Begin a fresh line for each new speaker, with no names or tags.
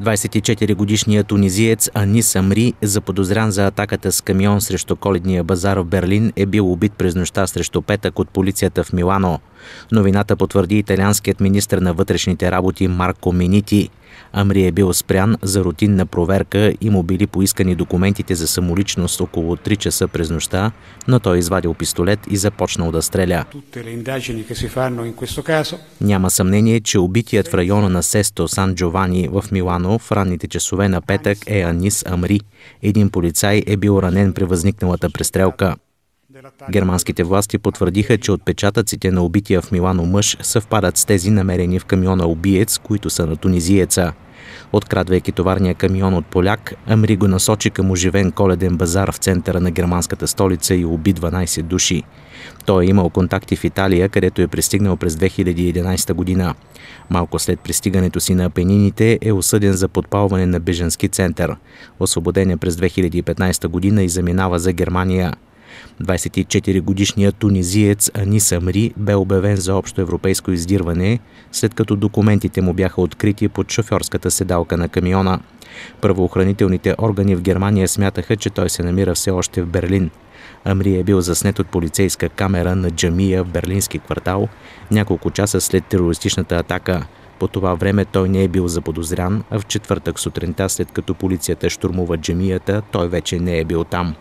24-годишният тунизиец Анис Амри, заподозрян за атаката с камион срещу коледния базар в Берлин, е бил убит през нощта срещу петък от полицията в Милано. Новината потвърди италианският министр на вътрешните работи Марко Минити. Амри е бил спрян за рутинна проверка и му били поискани документите за самоличност около 3 часа през нощта, но той извадил пистолет и започнал да стреля. Няма съмнение, че убитият в района на Сесто Сан Джовани в Милано в ранните часове на петък е Анис Амри. Един полицай е бил ранен при възникналата престрелка. Германските власти потвърдиха, че отпечатъците на убития в Милано мъж съвпадат с тези намерени в камиона убиец, които са на тунизиеца. Открадвайки товарния камион от поляк, Амри го насочи към оживен коледен базар в центъра на германската столица и уби 12 души. Той е имал контакти в Италия, където е пристигнал през 2011 година. Малко след пристигането си на Апенините е осъден за подпалване на беженски център. Освободен е през 2015 година и заминава за Германия – 24-годишният тунизиец Анис Амри бе обявен за общо европейско издирване, след като документите му бяха открити под шофьорската седалка на камиона. Правоохранителните органи в Германия смятаха, че той се намира все още в Берлин. Амри е бил заснет от полицейска камера на джамия в берлински квартал няколко часа след терористичната атака. По това време той не е бил заподозрян, а в четвъртък сутринта, след като полицията штурмува джамията, той вече не е бил там.